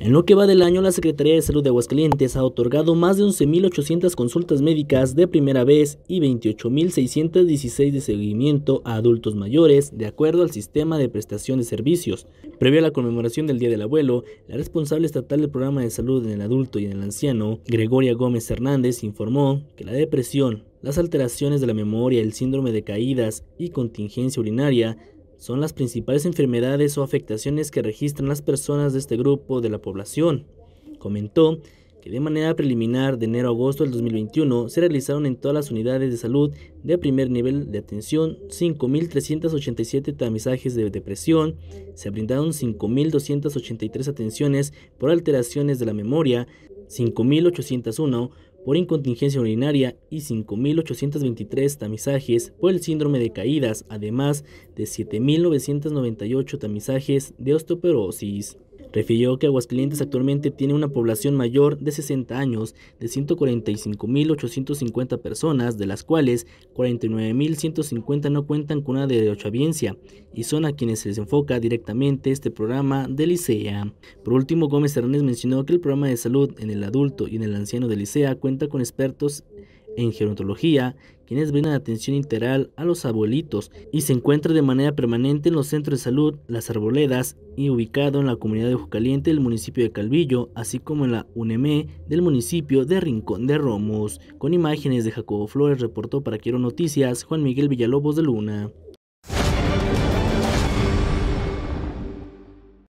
En lo que va del año, la Secretaría de Salud de Aguascalientes ha otorgado más de 11.800 consultas médicas de primera vez y 28.616 de seguimiento a adultos mayores, de acuerdo al sistema de prestación de servicios. Previo a la conmemoración del Día del Abuelo, la responsable estatal del programa de salud en el adulto y en el anciano, Gregoria Gómez Hernández, informó que la depresión, las alteraciones de la memoria, el síndrome de caídas y contingencia urinaria son las principales enfermedades o afectaciones que registran las personas de este grupo de la población. Comentó que de manera preliminar de enero a agosto del 2021 se realizaron en todas las unidades de salud de primer nivel de atención 5.387 tamizajes de depresión, se brindaron 5.283 atenciones por alteraciones de la memoria, 5.801 por incontingencia urinaria y 5.823 tamizajes por el síndrome de caídas, además de 7.998 tamizajes de osteoporosis. Refirió que Aguascalientes actualmente tiene una población mayor de 60 años de 145.850 personas, de las cuales 49.150 no cuentan con una derechohabiencia y son a quienes se les enfoca directamente este programa de Licea. Por último, Gómez Hernández mencionó que el programa de salud en el adulto y en el anciano de Licea cuenta con expertos en gerontología, quienes brindan atención integral a los abuelitos y se encuentra de manera permanente en los centros de salud Las Arboledas y ubicado en la comunidad de Caliente del municipio de Calvillo, así como en la UNEME del municipio de Rincón de Romos. Con imágenes de Jacobo Flores reportó para Quiero Noticias Juan Miguel Villalobos de Luna.